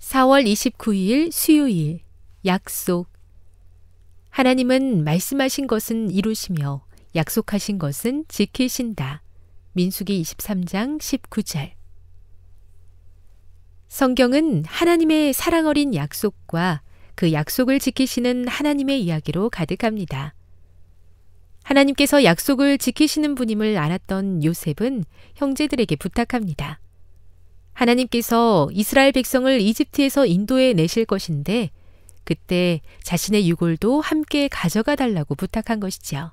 4월 29일 수요일 약속 하나님은 말씀하신 것은 이루시며 약속하신 것은 지키신다. 민수기 23장 19절 성경은 하나님의 사랑 어린 약속과 그 약속을 지키시는 하나님의 이야기로 가득합니다. 하나님께서 약속을 지키시는 분임을 알았던 요셉은 형제들에게 부탁합니다. 하나님께서 이스라엘 백성을 이집트에서 인도해 내실 것인데 그때 자신의 유골도 함께 가져가 달라고 부탁한 것이지요.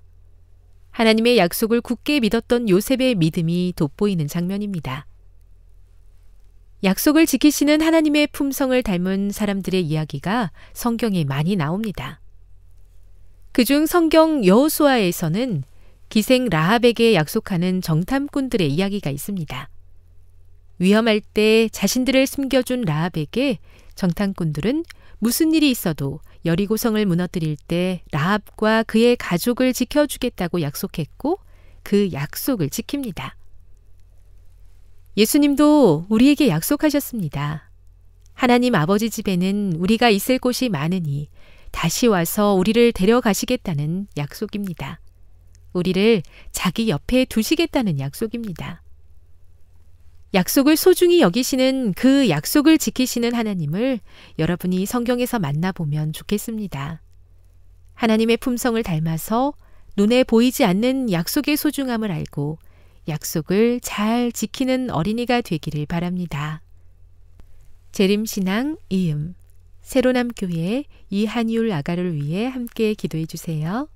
하나님의 약속을 굳게 믿었던 요셉의 믿음이 돋보이는 장면입니다. 약속을 지키시는 하나님의 품성을 닮은 사람들의 이야기가 성경에 많이 나옵니다. 그중 성경 여호수아에서는 기생 라합에게 약속하는 정탐꾼들의 이야기가 있습니다. 위험할 때 자신들을 숨겨준 라합에게 정탐꾼들은 무슨 일이 있어도 여리고성을 무너뜨릴 때 라합과 그의 가족을 지켜주겠다고 약속했고 그 약속을 지킵니다. 예수님도 우리에게 약속하셨습니다. 하나님 아버지 집에는 우리가 있을 곳이 많으니 다시 와서 우리를 데려가시겠다는 약속입니다. 우리를 자기 옆에 두시겠다는 약속입니다. 약속을 소중히 여기시는 그 약속을 지키시는 하나님을 여러분이 성경에서 만나보면 좋겠습니다. 하나님의 품성을 닮아서 눈에 보이지 않는 약속의 소중함을 알고 약속을 잘 지키는 어린이가 되기를 바랍니다. 재림신앙 이음 새로남교회 이한율 아가를 위해 함께 기도해 주세요.